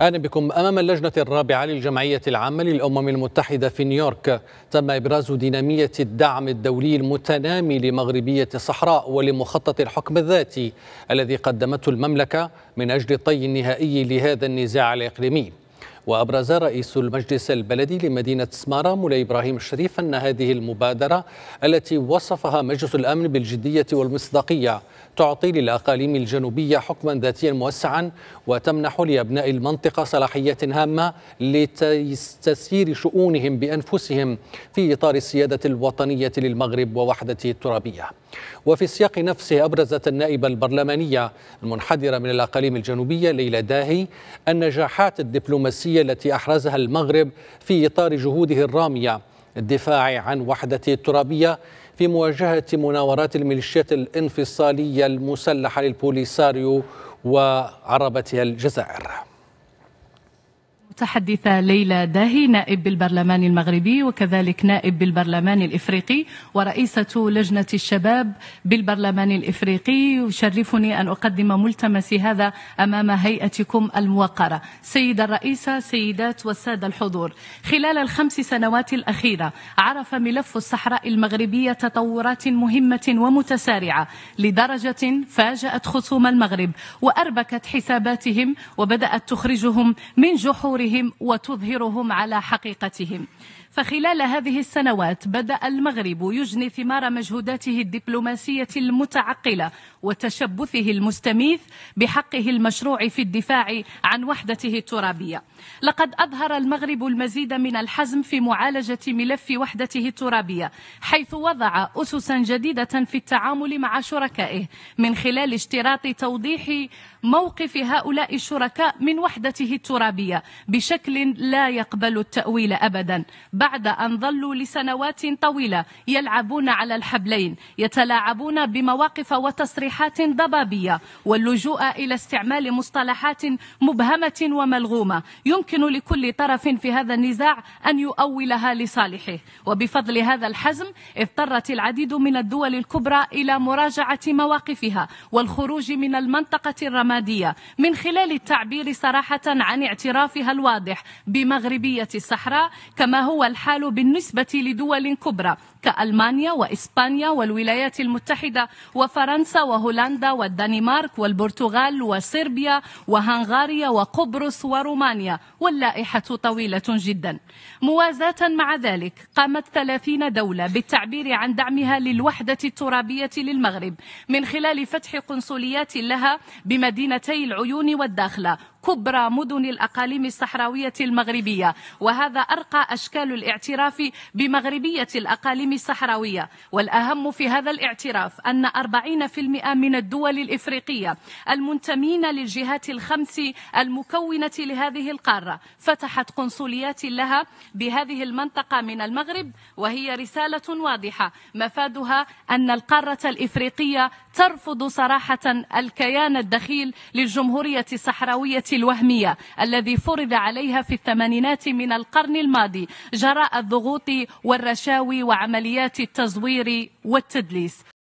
أهلا بكم أمام اللجنة الرابعة للجمعية العامة للأمم المتحدة في نيويورك تم إبراز دينامية الدعم الدولي المتنامي لمغربية الصحراء ولمخطط الحكم الذاتي الذي قدمته المملكة من أجل الطي النهائي لهذا النزاع الإقليمي وأبرز رئيس المجلس البلدي لمدينة سمارة مولاي إبراهيم الشريف أن هذه المبادرة التي وصفها مجلس الأمن بالجدية والمصداقية تعطي للأقاليم الجنوبية حكما ذاتيا موسعا وتمنح لأبناء المنطقة صلاحية هامة لتسيير شؤونهم بأنفسهم في إطار السيادة الوطنية للمغرب ووحدته الترابية وفي السياق نفسه أبرزت النائبة البرلمانية المنحدرة من الأقاليم الجنوبية ليلى داهي النجاحات الدبلوماسية التي أحرزها المغرب في إطار جهوده الرامية الدفاع عن وحدته الترابية في مواجهة مناورات الميليشيات الانفصالية المسلحة للبوليساريو وعربتها الجزائر تحدث ليلى داهي نائب بالبرلمان المغربي وكذلك نائب بالبرلمان الإفريقي ورئيسة لجنة الشباب بالبرلمان الإفريقي يشرفني أن أقدم ملتمسي هذا أمام هيئتكم الموقرة سيدة الرئيسة سيدات والسادة الحضور خلال الخمس سنوات الأخيرة عرف ملف الصحراء المغربية تطورات مهمة ومتسارعة لدرجة فاجأت خصوم المغرب وأربكت حساباتهم وبدأت تخرجهم من جحور وتظهرهم على حقيقتهم فخلال هذه السنوات بدأ المغرب يجني ثمار مجهوداته الدبلوماسية المتعقلة وتشبثه المستميث بحقه المشروع في الدفاع عن وحدته الترابية لقد أظهر المغرب المزيد من الحزم في معالجة ملف وحدته الترابية حيث وضع أسسا جديدة في التعامل مع شركائه من خلال اشتراط توضيح موقف هؤلاء الشركاء من وحدته الترابية بشكل لا يقبل التأويل أبدا بعد أن ظلوا لسنوات طويلة يلعبون على الحبلين يتلاعبون بمواقف وتصريحات ضبابية واللجوء إلى استعمال مصطلحات مبهمة وملغومة يمكن لكل طرف في هذا النزاع أن يؤولها لصالحه وبفضل هذا الحزم اضطرت العديد من الدول الكبرى إلى مراجعة مواقفها والخروج من المنطقة الرمادية من خلال التعبير صراحة عن اعترافها الواضح بمغربية الصحراء كما هو الحال بالنسبة لدول كبرى كألمانيا وإسبانيا والولايات المتحدة وفرنسا وهولندا والدنمارك والبرتغال وصربيا وهنغاريا وقبرص ورومانيا واللائحة طويلة جدا موازاة مع ذلك قامت 30 دولة بالتعبير عن دعمها للوحدة الترابية للمغرب من خلال فتح قنصليات لها بمدينتي العيون والداخلة كبرى مدن الأقاليم الصحراوية المغربية وهذا أرقى أشكال الاعتراف بمغربية الأقاليم الصحراوية والأهم في هذا الاعتراف أن 40% من الدول الإفريقية المنتمين للجهات الخمس المكونة لهذه القارة فتحت قنصليات لها بهذه المنطقة من المغرب وهي رسالة واضحة مفادها أن القارة الإفريقية ترفض صراحة الكيان الدخيل للجمهورية الصحراوية الوهمية الذي فرض عليها في الثمانينات من القرن الماضي جراء الضغوط والرشاوي وعمليات التزوير والتدليس